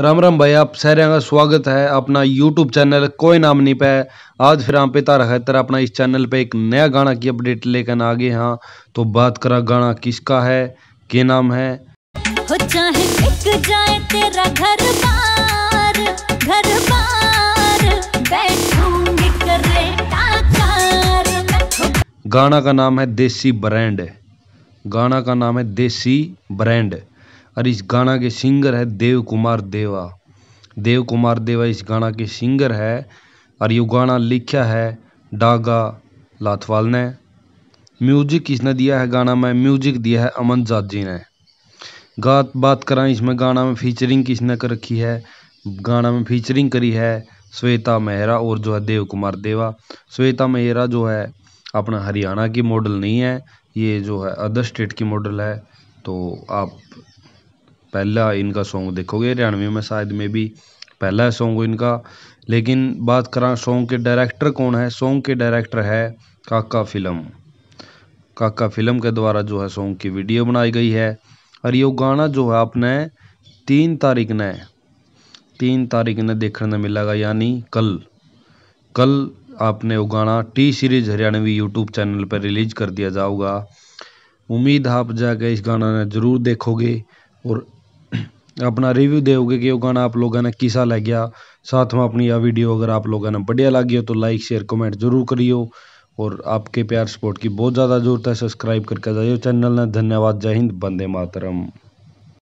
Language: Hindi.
राम राम भाई आप सारे का स्वागत है अपना यूट्यूब चैनल कोई नाम नहीं पे आज फिर आप पिता रखा तेरा अपना इस चैनल पे एक नया गाना की अपडेट लेकर आगे हाँ तो बात करा गाना किसका है के नाम है गाना का नाम है देसी ब्रांड गाना का नाम है देसी ब्रांड और इस गाना के सिंगर है देव कुमार देवा देव कुमार देवा इस गाना के सिंगर है और यो गाना लिखा है डागा लाथवाल ने म्यूजिक इसने दिया है गाना में म्यूजिक दिया है अमन जाद जी ने गात बात करा इसमें गाना में फीचरिंग किसने कर रखी है गाना में फीचरिंग करी है श्वेता मेहरा और जो है देव कुमार देवा श्वेता मेहरा जो है अपना हरियाणा की मॉडल नहीं है ये जो है अदर स्टेट की मॉडल है तो आप पहला इनका सॉन्ग देखोगे हरियाणवी में शायद में भी पहला है सॉन्ग इनका लेकिन बात करा सॉन्ग के डायरेक्टर कौन है सॉन्ग के डायरेक्टर है काका फिल्म काका फिल्म के द्वारा जो है सॉन्ग की वीडियो बनाई गई है और ये गाना जो है आपने तीन तारीख ने तीन तारीख ने देखने मिलेगा यानी कल कल आपने वो गाना T series Haryanvi YouTube channel पर रिलीज कर दिया जाऊगा उम्मीद आप जाके इस गाना ने ज़रूर देखोगे और अपना रिव्यू दोगे कि वो गाना आप लोगों ने किसा लग गया साथ में अपनी यह वीडियो अगर आप लोगों ने बढ़िया लगी हो तो लाइक शेयर कमेंट जरूर करियो और आपके प्यार सपोर्ट की बहुत ज़्यादा ज़रूरत है सब्सक्राइब करके जाइए चैनल ने धन्यवाद जय हिंद बंदे मातरम